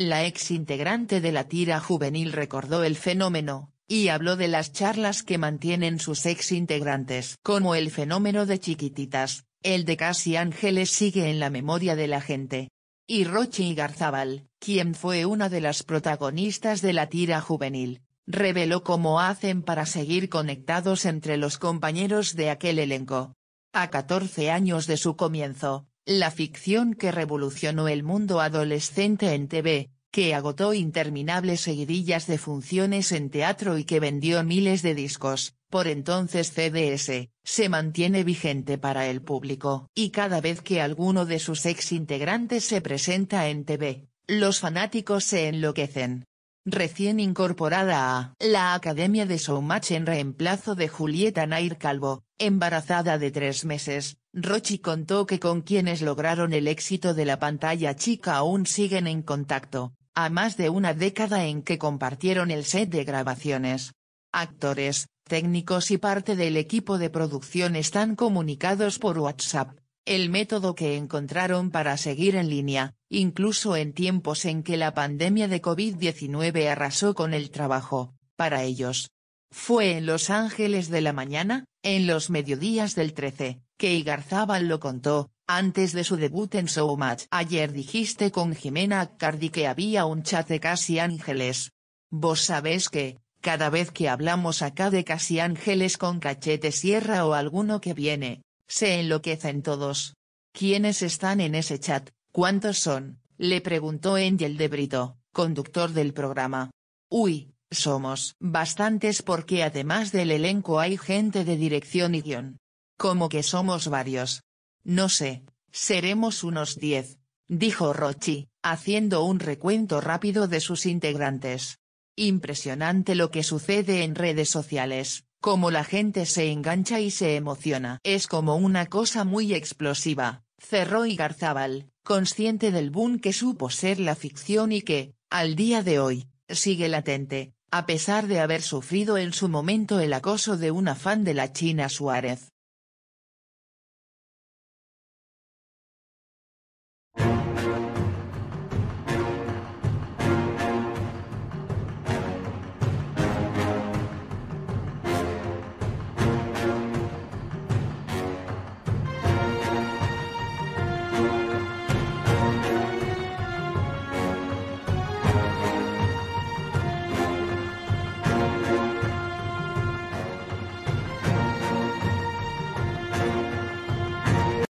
La ex integrante de la tira juvenil recordó el fenómeno, y habló de las charlas que mantienen sus ex integrantes. Como el fenómeno de Chiquititas, el de Casi Ángeles sigue en la memoria de la gente. Y Rochi Garzabal, quien fue una de las protagonistas de la tira juvenil, reveló cómo hacen para seguir conectados entre los compañeros de aquel elenco. A 14 años de su comienzo, la ficción que revolucionó el mundo adolescente en TV, que agotó interminables seguidillas de funciones en teatro y que vendió miles de discos, por entonces CDS, se mantiene vigente para el público. Y cada vez que alguno de sus ex integrantes se presenta en TV, los fanáticos se enloquecen. Recién incorporada a la Academia de Showmatch en reemplazo de Julieta Nair Calvo, embarazada de tres meses, Rochi contó que con quienes lograron el éxito de la pantalla chica aún siguen en contacto, a más de una década en que compartieron el set de grabaciones. Actores, técnicos y parte del equipo de producción están comunicados por WhatsApp, el método que encontraron para seguir en línea, incluso en tiempos en que la pandemia de COVID-19 arrasó con el trabajo, para ellos, fue en Los Ángeles de la Mañana, en los mediodías del 13, que Igarzábal lo contó, antes de su debut en Showmatch. Ayer dijiste con Jimena Accardi que había un chat de casi ángeles. Vos sabés que, cada vez que hablamos acá de casi ángeles con cachete sierra o alguno que viene, se enloquecen todos. ¿Quiénes están en ese chat? ¿Cuántos son? Le preguntó Angel de Brito, conductor del programa. Uy, somos bastantes porque además del elenco hay gente de dirección y guión. Como que somos varios. No sé, seremos unos diez, dijo Rochi, haciendo un recuento rápido de sus integrantes. Impresionante lo que sucede en redes sociales, como la gente se engancha y se emociona. Es como una cosa muy explosiva, cerró Igarzábal, consciente del boom que supo ser la ficción y que, al día de hoy, sigue latente, a pesar de haber sufrido en su momento el acoso de una fan de la China Suárez.